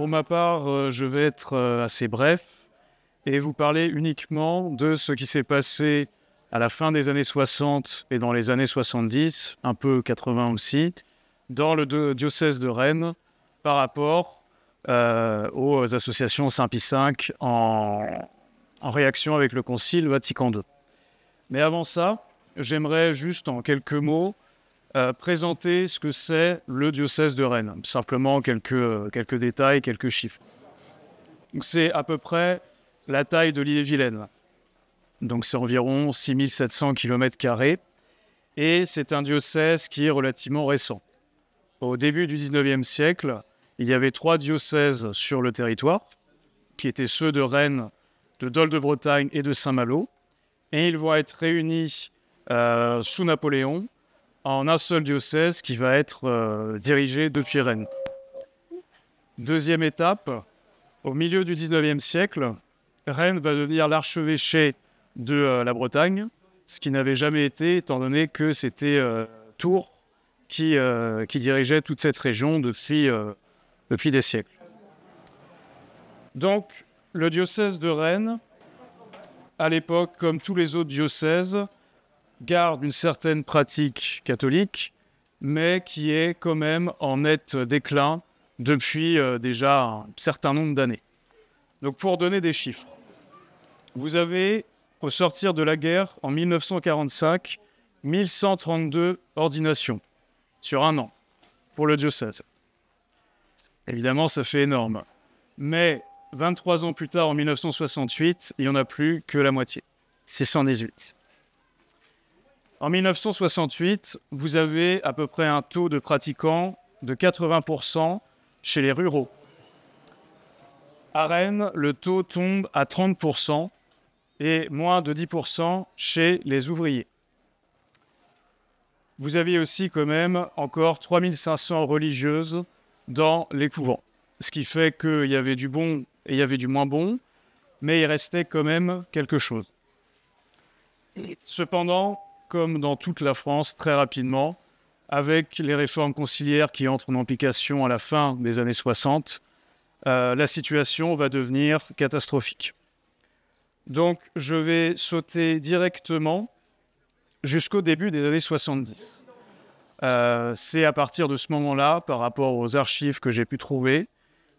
Pour ma part, euh, je vais être euh, assez bref et vous parler uniquement de ce qui s'est passé à la fin des années 60 et dans les années 70, un peu 80 aussi, dans le diocèse de Rennes par rapport euh, aux associations Saint-Pie V en, en, réaction avec le Concile Vatican II. Mais avant ça, j'aimerais juste en quelques mots euh, présenter ce que c'est le diocèse de Rennes. Simplement quelques, euh, quelques détails, quelques chiffres. C'est à peu près la taille de l'île-et-Vilaine. Donc c'est environ 6700 km. Et c'est un diocèse qui est relativement récent. Au début du 19e siècle, il y avait trois diocèses sur le territoire, qui étaient ceux de Rennes, de Dol de Bretagne et de Saint-Malo. Et ils vont être réunis euh, sous Napoléon en un seul diocèse qui va être euh, dirigé depuis Rennes. Deuxième étape, au milieu du 19e siècle, Rennes va devenir l'archevêché de euh, la Bretagne, ce qui n'avait jamais été, étant donné que c'était euh, Tours qui, dirigeait toute cette région depuis, depuis des siècles. Donc, le diocèse de Rennes, à l'époque, comme tous les autres diocèses, garde une certaine pratique catholique, mais qui est quand même en net déclin depuis euh, déjà un certain nombre d'années. Donc pour donner des chiffres, vous avez, au sortir de la guerre en 1945, 1132 ordinations sur un an pour le diocèse. Évidemment, ça fait énorme. Mais 23 ans plus tard, en 1968, il n'y en a plus que la moitié, C'est 618. En 1968, vous avez à peu près un taux de pratiquants de 80% chez les ruraux. À Rennes, le taux tombe à 30% et moins de 10% chez les ouvriers. Vous aviez aussi quand même encore 3500 religieuses dans les couvents, ce qui fait qu'il y avait du bon et il y avait du moins bon, mais il restait quand même quelque chose. Cependant, comme dans toute la France, très rapidement, avec les réformes conciliaires qui entrent en application à la fin des années 60. Euh, la situation va devenir catastrophique. Donc je vais sauter directement jusqu'au début des années 70. Euh, c'est à partir de ce moment-là, par rapport aux archives que j'ai pu trouver,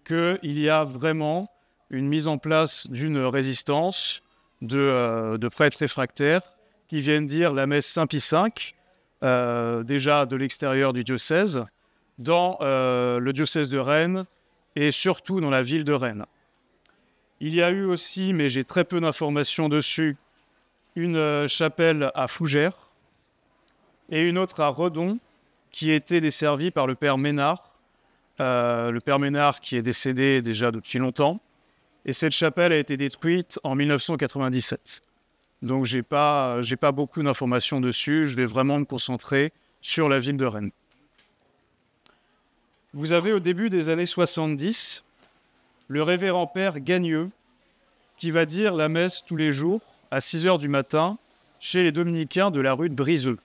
qu'il y a vraiment une mise en place d'une résistance de euh, prêtres réfractaires qui viennent dire la messe Saint Pie V, euh, déjà de l'extérieur du diocèse, dans euh, le diocèse de Rennes et surtout dans la ville de Rennes. Il y a eu aussi, mais j'ai très peu d'informations dessus, une euh, chapelle à Fougères et une autre à Redon qui était desservie par le père Ménard, le père Ménard qui est décédé déjà depuis longtemps. Et cette chapelle a été détruite en 1997. Donc, je n'ai pas, j'ai pas beaucoup d'informations dessus. Je vais vraiment me concentrer sur la ville de Rennes. Vous avez au début des années 70 le révérend père Gagneux qui va dire la messe tous les jours à 6 h du matin chez les dominicains de la rue de Briseux.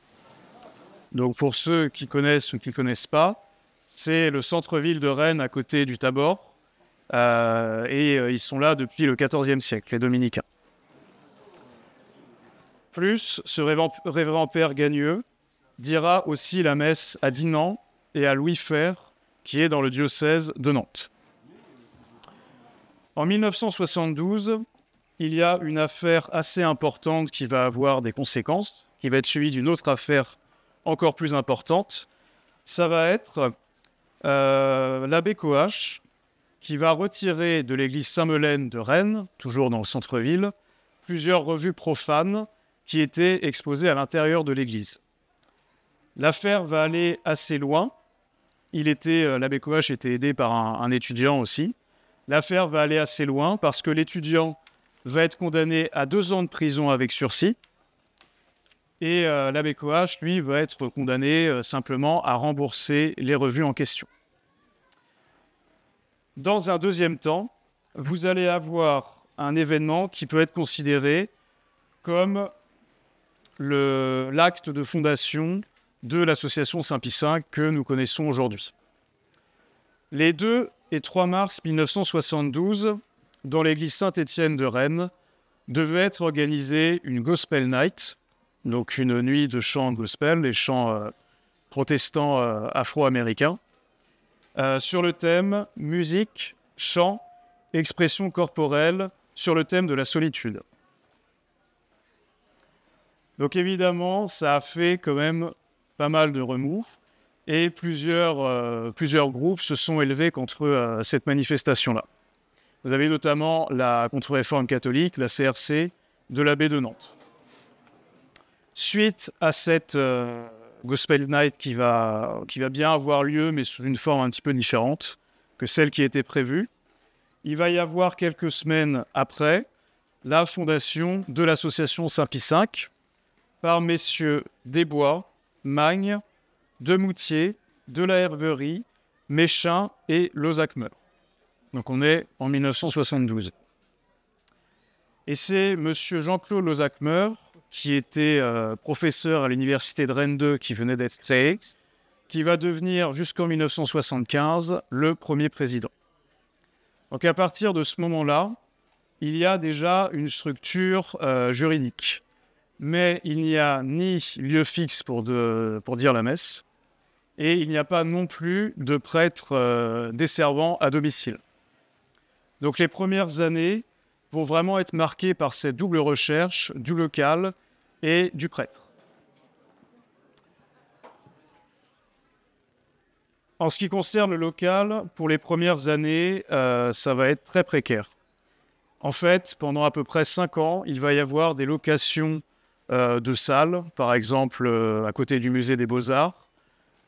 Donc pour ceux qui connaissent ou qui ne connaissent pas, c'est le centre-ville de Rennes à côté du Tabor. Euh, et euh, ils sont là depuis le XIVe siècle, les dominicains plus, ce révérend père Gagneux dira aussi la messe à Dinan et à Louis ferre qui est dans le diocèse de Nantes. En 1972, il y a une affaire assez importante qui va avoir des conséquences, qui va être suivie d'une autre affaire encore plus importante. Ça va être euh, l'abbé Coache qui va retirer de l'église Saint-Melaine de Rennes, toujours dans le centre-ville, plusieurs revues profanes qui était exposé à l'intérieur de l'église. L'affaire va aller assez loin. Il était, euh, l'abbé Kovach était aidé par un, étudiant aussi. L'affaire va aller assez loin parce que l'étudiant va être condamné à deux ans de prison avec sursis. Et euh, l'abbé Coache, lui, va être condamné euh, simplement à rembourser les revues en question. Dans un deuxième temps, vous allez avoir un événement qui peut être considéré comme l'acte de fondation de l'association Saint-Pie que nous connaissons aujourd'hui. Les 2 et 3 mars 1972, dans l'église Saint-Étienne de Rennes, devait être organisée une Gospel Night, donc une nuit de chants gospel, les chants euh, protestants euh, afro-américains, euh, sur le thème musique, chant, expression corporelle, sur le thème de la solitude. Donc évidemment, ça a fait quand même pas mal de remous et plusieurs, euh, plusieurs groupes se sont élevés contre euh, cette manifestation-là. Vous avez notamment la contre-réforme catholique, la CRC, de l'abbé de Nantes. Suite à cette euh, Gospel Night qui va, qui va bien avoir lieu, mais sous une forme un petit peu différente que celle qui était prévue, il va y avoir quelques semaines après la fondation de l'association Saint-Pie V, par messieurs Desbois, Magne, Demoutier, de la Herverie, Méchin et Lozacmeur. Donc on est en 1972. Et c'est M. Jean-Claude Lozacmeur, qui était euh, professeur à l'université de Rennes 2, qui venait d'être créé, qui va devenir jusqu'en 1975 le premier président. Donc à partir de ce moment-là, il y a déjà une structure euh, juridique mais il n'y a ni lieu fixe pour, dire la messe, et il n'y a pas non plus de prêtre des euh, desservant à domicile. Donc les premières années vont vraiment être marquées par cette double recherche du local et du prêtre. En ce qui concerne le local, pour les premières années, euh, ça va être très précaire. En fait, pendant à peu près cinq ans, il va y avoir des locations euh, de salles, par exemple euh, à côté du musée des beaux-arts,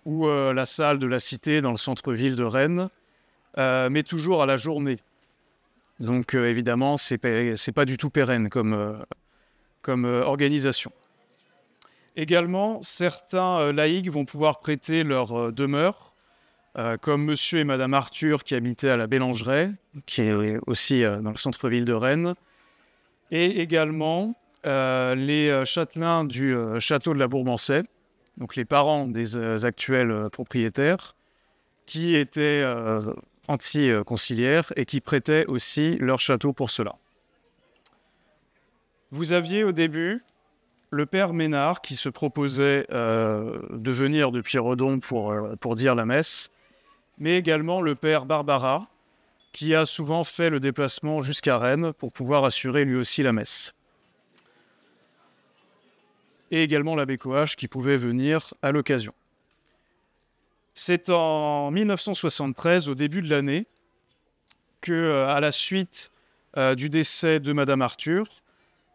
ou euh, la salle de la Cité dans le centre-ville de Rennes, mais toujours à la journée. Donc évidemment, ce n'est pas du tout pérenne comme, organisation. Également, certains laïcs vont pouvoir prêter leur demeure, comme monsieur et madame Arthur qui habitaient à la Bélangerie qui est aussi dans le centre-ville de Rennes. Et également, euh, les euh, châtelains du euh, château de la Bourbancée, donc les parents des actuels propriétaires, qui étaient anti-conciliaires et qui prêtaient aussi leur château pour cela. Vous aviez au début le père Ménard qui se proposait de venir de Pierredon pour, pour dire la messe, mais également le père Barbara qui a souvent fait le déplacement jusqu'à Rennes pour pouvoir assurer lui aussi la messe et également l'abbé Coache qui pouvait venir à l'occasion. C'est en 1973, au début de l'année, que, euh, à la suite euh, du décès de Madame Arthur,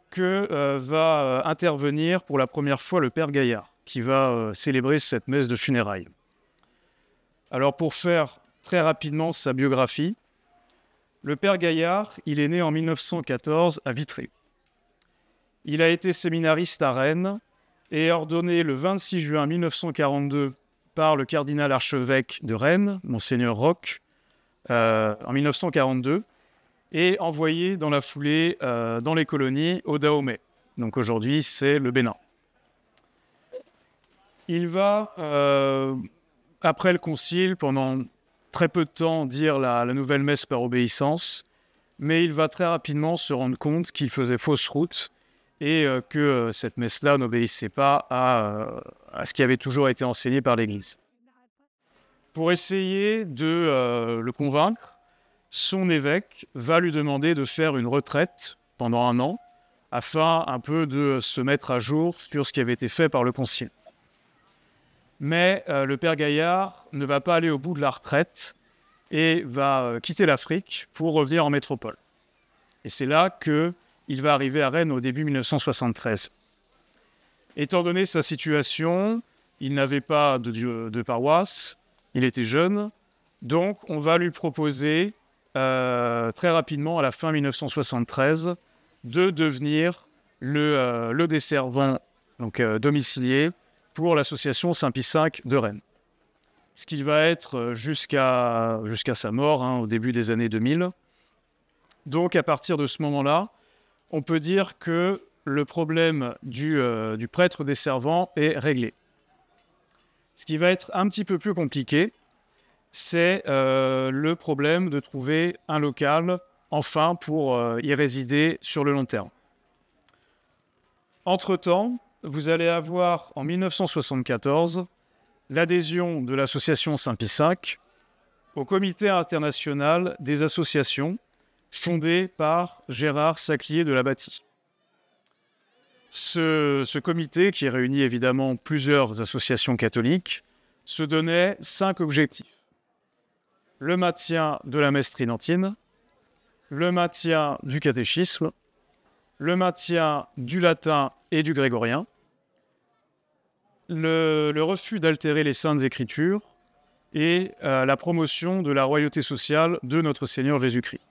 que euh, va intervenir pour la première fois le père Gaillard, qui va célébrer cette messe de funérailles. Alors pour faire très rapidement sa biographie, le père Gaillard, il est né en 1914 à Vitré. Il a été séminariste à Rennes et ordonné le 26 juin 1942 par le cardinal archevêque de Rennes, monseigneur Roch, euh, en 1942, et envoyé dans la foulée euh, dans les colonies au Dahomey. Donc aujourd'hui, c'est le Bénin. Il va, euh, après le concile, pendant très peu de temps, dire la nouvelle messe par obéissance, mais il va très rapidement se rendre compte qu'il faisait fausse route et euh, que euh, cette messe-là n'obéissait pas euh, à, ce qui avait toujours été enseigné par l'Église. Pour essayer de le convaincre, son évêque va lui demander de faire une retraite pendant un an, afin un peu de se mettre à jour sur ce qui avait été fait par le concile. Mais le père Gaillard ne va pas aller au bout de la retraite et va quitter l'Afrique pour revenir en métropole. Et c'est là que il va arriver à Rennes au début 1973. Étant donné sa situation, il n'avait pas de, de, paroisse, il était jeune, donc on va lui proposer euh, très rapidement, à la fin 1973, de devenir le, euh, desservant donc, euh, domicilié pour l'association Saint-Pie V de Rennes. Ce qu'il va être jusqu'à sa mort, hein, au début des années 2000. Donc à partir de ce moment-là, on peut dire que le problème euh, du, prêtre des servants est réglé. Ce qui va être un petit peu plus compliqué, c'est euh, le problème de trouver un local, enfin, pour euh, y résider sur le long terme. Entre-temps, vous allez avoir en 1974 l'adhésion de l'association saint pissac au Comité international des associations fondé par Gérard Saclier de la Bâtie. Ce, comité, qui réunit évidemment plusieurs associations catholiques, se donnait cinq objectifs. Le maintien de la messe Trinantine, le maintien du catéchisme, le maintien du latin et du grégorien, le, refus d'altérer les saintes écritures et euh, la promotion de la royauté sociale de notre Seigneur Jésus-Christ.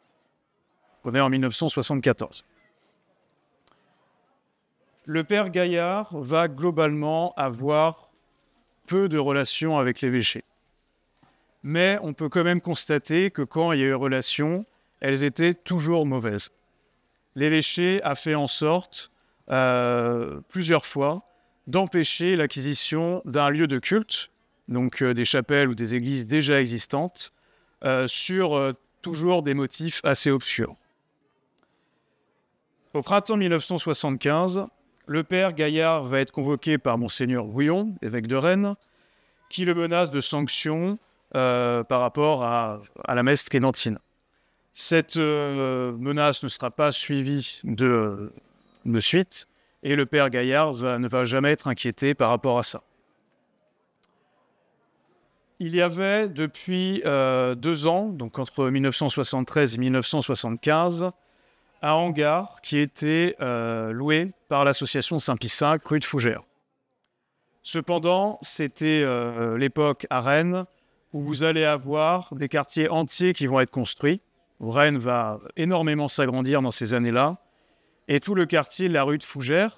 On est en 1974. Le père Gaillard va globalement avoir peu de relations avec l'évêché. Mais on peut quand même constater que quand il y a eu relations, elles étaient toujours mauvaises. L'évêché a fait en sorte, euh, plusieurs fois, d'empêcher l'acquisition d'un lieu de culte, donc euh, des chapelles ou des églises déjà existantes, euh, sur toujours des motifs assez obscurs. Au printemps 1975, le père Gaillard va être convoqué par monseigneur Bouillon, évêque de Rennes, qui le menace de sanctions euh, par rapport à, la messe tridentine. Cette euh, menace ne sera pas suivie de, suite, et le père Gaillard ne va jamais être inquiété par rapport à ça. Il y avait depuis euh, deux ans, donc entre 1973 et 1975, un hangar qui était euh, loué par l'association saint V, rue de Fougères. Cependant, c'était euh, l'époque à Rennes où vous allez avoir des quartiers entiers qui vont être construits. Rennes va énormément s'agrandir dans ces années-là. Et tout le quartier, la rue de Fougères,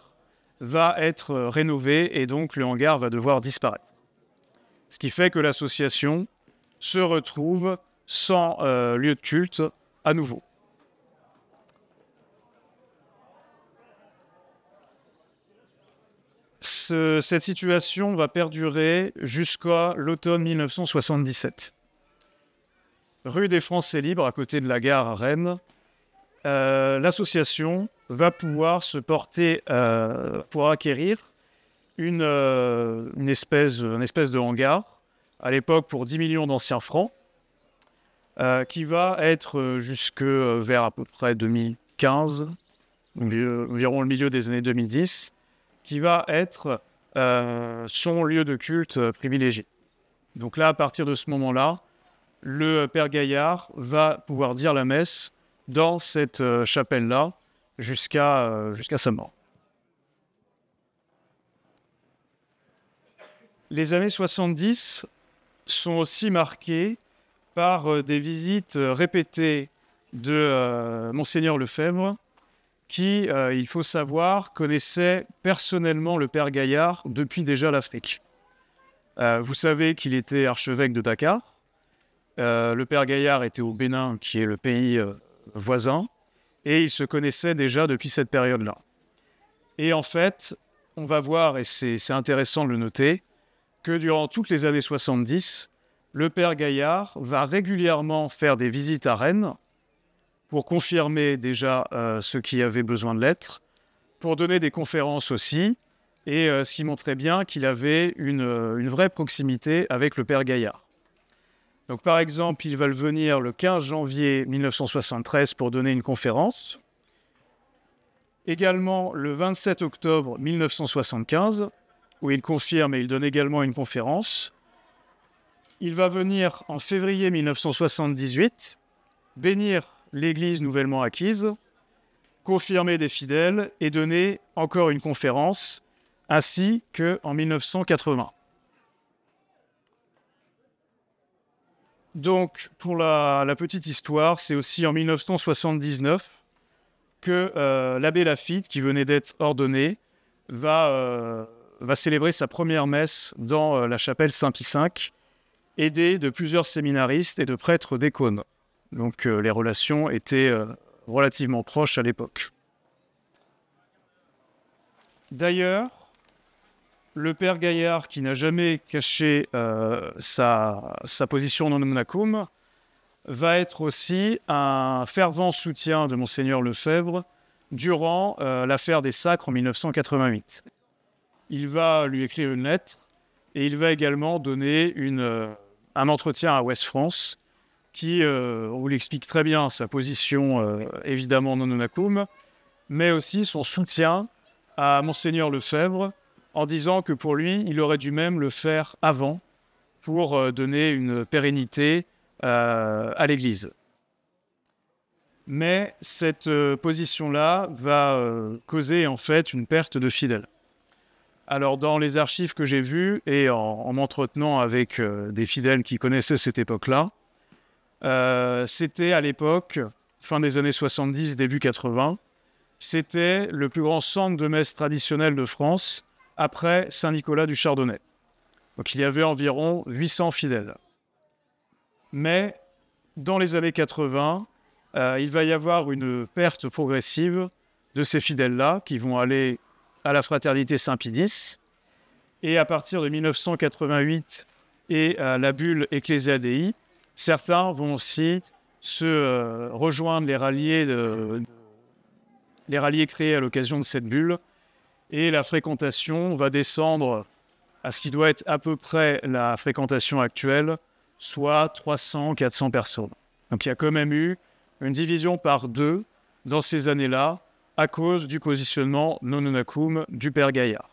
va être euh, rénové et donc le hangar va devoir disparaître. Ce qui fait que l'association se retrouve sans lieu de culte à nouveau. cette situation va perdurer jusqu'à l'automne 1977. Rue des Français libres, à côté de la gare à Rennes, euh, l'association va pouvoir se porter euh, pour acquérir une, euh, espèce, espèce de hangar, à l'époque pour 10 millions d'anciens francs, qui va être jusque vers à peu près 2015, environ le milieu des années 2010, qui va être euh, son lieu de culte euh, privilégié. Donc là, à partir de ce moment-là, le Père Gaillard va pouvoir dire la messe dans cette euh, chapelle-là jusqu'à sa mort. Les années 70 sont aussi marquées par des visites répétées de Monseigneur Lefebvre qui, euh, il faut savoir, connaissait personnellement le père Gaillard depuis déjà l'Afrique. Euh, vous savez qu'il était archevêque de Dakar. Euh, le père Gaillard était au Bénin, qui est le pays voisin, et il se connaissait déjà depuis cette période-là. Et en fait, on va voir, et c'est intéressant de le noter, que durant toutes les années 70, le père Gaillard va régulièrement faire des visites à Rennes pour confirmer déjà euh, ce ceux qui avait besoin de l'être, pour donner des conférences aussi, et euh, ce qui montrait bien qu'il avait euh, une, vraie proximité avec le père Gaillard. Donc par exemple, il va le venir le 15 janvier 1973 pour donner une conférence. Également le 27 octobre 1975, où il confirme et il donne également une conférence. Il va venir en février 1978 bénir l'Église nouvellement acquise, confirmer des fidèles et donner encore une conférence, ainsi qu'en 1980. Donc, pour la, petite histoire, c'est aussi en 1979 que euh, l'abbé Lafitte, qui venait d'être ordonné, va, euh, va, célébrer sa première messe dans euh, la chapelle Saint-Pie V, aidé de plusieurs séminaristes et de prêtres d'Écône. Donc euh, les relations étaient euh, relativement proches à l'époque. D'ailleurs, le père Gaillard, qui n'a jamais caché euh, sa, position position le monacum, va être aussi un fervent soutien de Monseigneur Lefebvre durant l'affaire des sacres en 1988. Il va lui écrire une lettre et il va également donner un entretien à Ouest France qui, euh, on l'explique très bien, sa position euh, évidemment non mais aussi son soutien à Monseigneur Lefebvre, en disant que pour lui, il aurait dû même le faire avant pour euh, donner une pérennité euh, à l'Église. Mais cette position-là va causer en fait une perte de fidèles. Alors dans les archives que j'ai vues et en m'entretenant avec des fidèles qui connaissaient cette époque-là, euh, c'était à l'époque, fin des années 70, début 80, c'était le plus grand centre de messe traditionnel de France après Saint-Nicolas du Chardonnay. Donc il y avait environ 800 fidèles. Mais dans les années 80, euh, il va y avoir une perte progressive de ces fidèles-là qui vont aller à la fraternité Saint-Pidis. Et à partir de 1988 et à la bulle Ecclesiadei, Certains vont aussi se euh, rejoindre les ralliés, créés à l'occasion de cette bulle. Et la fréquentation va descendre à ce qui doit être à peu près la fréquentation actuelle, soit 300-400 personnes. Donc il y a quand même eu une division par deux dans ces années-là à cause du positionnement non du père Gaillard.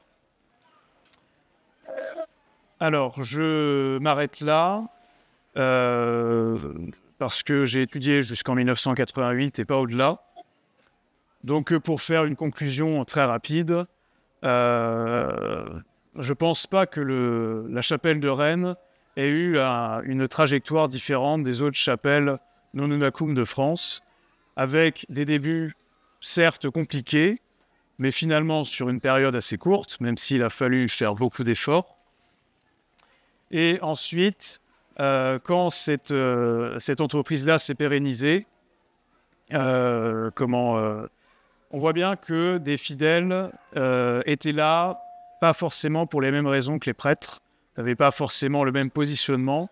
Alors, je m'arrête là. Euh, parce que j'ai étudié jusqu'en 1988 et pas au-delà. Donc, euh, pour faire une conclusion très rapide, euh, je ne pense pas que le, la chapelle de Rennes ait eu une trajectoire différente des autres chapelles non unacoum de France, avec des débuts certes compliqués, mais finalement sur une période assez courte, même s'il a fallu faire beaucoup d'efforts. Et ensuite, euh, quand cette, euh, cette entreprise-là s'est pérennisée, euh, comment, euh, on voit bien que des fidèles étaient là, pas forcément pour les mêmes raisons que les prêtres, n'avaient pas forcément le même positionnement,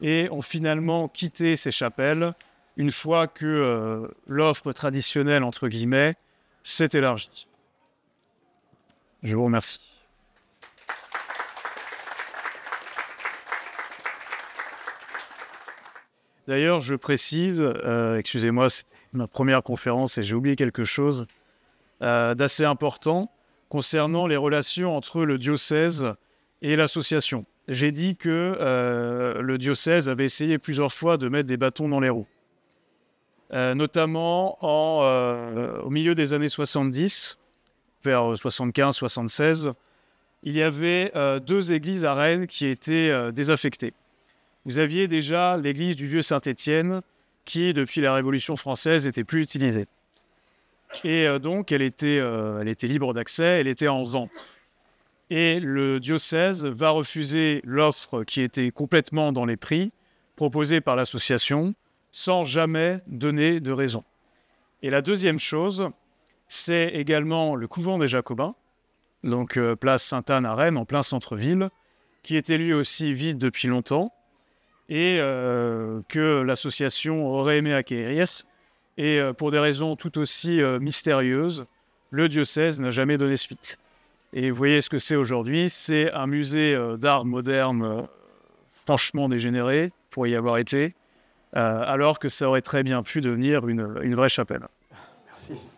et ont finalement quitté ces chapelles une fois que l'offre traditionnelle, entre guillemets, s'est élargie. Je vous remercie. D'ailleurs, je précise, euh, excusez-moi, c'est ma première conférence et j'ai oublié quelque chose euh, d'assez important concernant les relations entre le diocèse et l'association. J'ai dit que euh, le diocèse avait essayé plusieurs fois de mettre des bâtons dans les roues, notamment au milieu des années 70, vers 75-76. Il y avait deux églises à Rennes qui étaient désaffectées vous aviez déjà l'église du vieux Saint-Étienne qui, depuis la Révolution française, n'était plus utilisée. Et euh, donc, elle était, euh, elle était libre d'accès, elle était en vente. Et le diocèse va refuser l'offre qui était complètement dans les prix proposée par l'association sans jamais donner de raison. Et la deuxième chose, c'est également le couvent des Jacobins, donc euh, place Sainte-Anne à Rennes, en plein centre-ville, qui était lui aussi vide depuis longtemps et euh, que l'association aurait aimé acquérir. Et euh, pour des raisons tout aussi euh, mystérieuses, le diocèse n'a jamais donné suite. Et vous voyez ce que c'est aujourd'hui, c'est un musée d'art moderne franchement dégénéré, pour y avoir été, alors que ça aurait très bien pu devenir une, une vraie chapelle. Merci.